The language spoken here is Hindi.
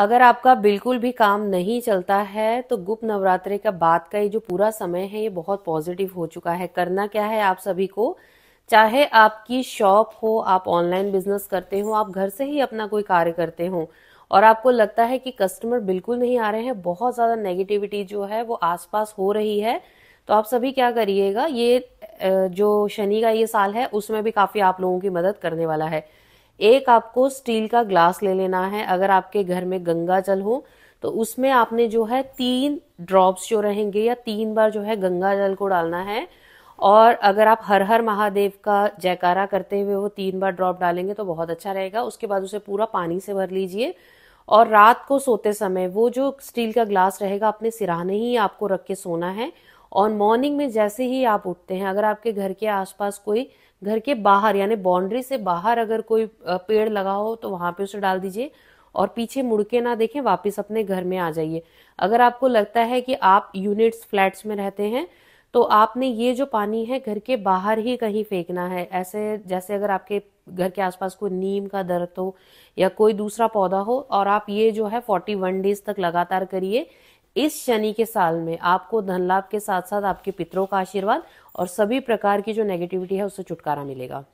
अगर आपका बिल्कुल भी काम नहीं चलता है तो गुप्त नवरात्रि का बाद का ये जो पूरा समय है ये बहुत पॉजिटिव हो चुका है करना क्या है आप सभी को चाहे आपकी शॉप हो आप ऑनलाइन बिजनेस करते हो आप घर से ही अपना कोई कार्य करते हो और आपको लगता है कि कस्टमर बिल्कुल नहीं आ रहे हैं बहुत ज़्यादा नेगेटिविटी जो है वो आसपास हो रही है तो आप सभी क्या करिएगा ये जो शनि का ये साल है उसमें भी काफ़ी आप लोगों की मदद करने वाला है एक आपको स्टील का ग्लास ले लेना है अगर आपके घर में गंगा जल हो तो उसमें आपने जो है तीन ड्रॉप्स जो रहेंगे या तीन बार जो है गंगा जल को डालना है और अगर आप हर हर महादेव का जयकारा करते हुए वो तीन बार ड्रॉप डालेंगे तो बहुत अच्छा रहेगा उसके बाद उसे पूरा पानी से भर लीजिए और रात को सोते समय वो जो स्टील का ग्लास रहेगा अपने सिराहने ही आपको रख के सोना है और मॉर्निंग में जैसे ही आप उठते हैं अगर आपके घर के आसपास कोई घर के बाहर यानी बाउंड्री से बाहर अगर कोई पेड़ लगा हो तो वहां पे उसे डाल दीजिए और पीछे मुड़ के ना देखें वापस अपने घर में आ जाइए अगर आपको लगता है कि आप यूनिट्स फ्लैट्स में रहते हैं तो आपने ये जो पानी है घर के बाहर ही कहीं फेंकना है ऐसे जैसे अगर आपके घर के आसपास कोई नीम का दरख्त हो या कोई दूसरा पौधा हो और आप ये जो है फोर्टी वन डेज तक लगातार करिए इस शनि के साल में आपको धन लाभ के साथ साथ आपके पितरों का आशीर्वाद और सभी प्रकार की जो नेगेटिविटी है उससे छुटकारा मिलेगा